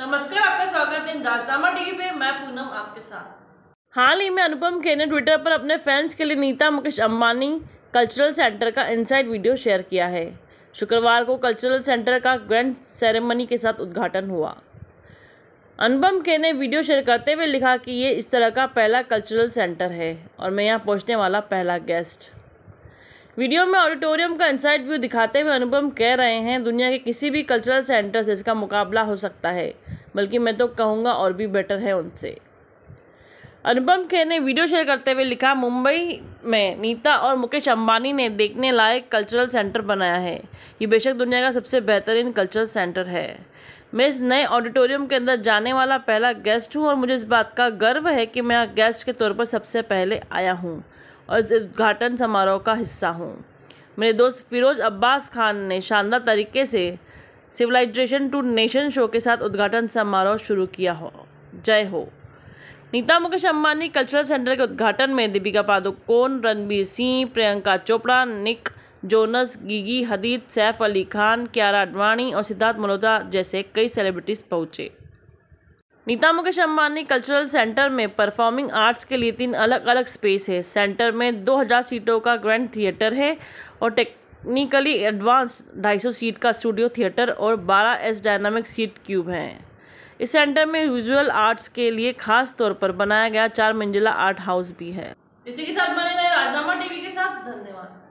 नमस्कार आपका स्वागत है राजनामा टीवी पे मैं पूनम आपके साथ हाल ही में अनुपम खेर ने ट्विटर पर अपने फैंस के लिए नीता मुकेश अंबानी कल्चरल सेंटर का इनसाइड वीडियो शेयर किया है शुक्रवार को कल्चरल सेंटर का ग्रैंड सेरेमनी के साथ उद्घाटन हुआ अनुपम खेर ने वीडियो शेयर करते हुए लिखा कि ये इस तरह का पहला कल्चरल सेंटर है और मैं यहाँ पहुँचने वाला पहला गेस्ट वीडियो में ऑडिटोरियम का इनसाइड व्यू दिखाते हुए अनुपम कह रहे हैं दुनिया के किसी भी कल्चरल सेंटर से इसका मुकाबला हो सकता है बल्कि मैं तो कहूँगा और भी बेटर है उनसे अनुपम खेर ने वीडियो शेयर करते हुए लिखा मुंबई में नीता और मुकेश अंबानी ने देखने लायक कल्चरल सेंटर बनाया है ये बेशक दुनिया का सबसे बेहतरीन कल्चरल सेंटर है मैं इस नए ऑडिटोरियम के अंदर जाने वाला पहला गेस्ट हूँ और मुझे इस बात का गर्व है कि मैं गेस्ट के तौर पर सबसे पहले आया हूँ और इस उद्घाटन समारोह का हिस्सा हूँ मेरे दोस्त फिरोज़ अब्बास खान ने शानदार तरीके से सिविलाइजेशन टू नेशन शो के साथ उद्घाटन समारोह शुरू किया हो जय हो नीता मुकेश अम्बानी कल्चरल सेंटर के उद्घाटन में Deepika Padukone Ranbir Singh Priyanka Chopra Nick Jonas Gigi Hadid Saif Ali Khan Kiara Advani और सिद्धार्थ मल्होत्रा जैसे कई सेलिब्रिटीज़ पहुँचे नीता मुकेश अम्बानी कल्चरल सेंटर में परफॉर्मिंग आर्ट्स के लिए तीन अलग अलग स्पेस है सेंटर में 2000 सीटों का ग्रैंड थिएटर है और टेक्निकली एडवांस 250 सीट का स्टूडियो थिएटर और 12 एस डायनामिक सीट क्यूब हैं इस सेंटर में विजुअल आर्ट्स के लिए खास तौर पर बनाया गया चार मंजिला आर्ट हाउस भी है इसी के साथ बने रहे राजनामा टीवी के साथ धन्यवाद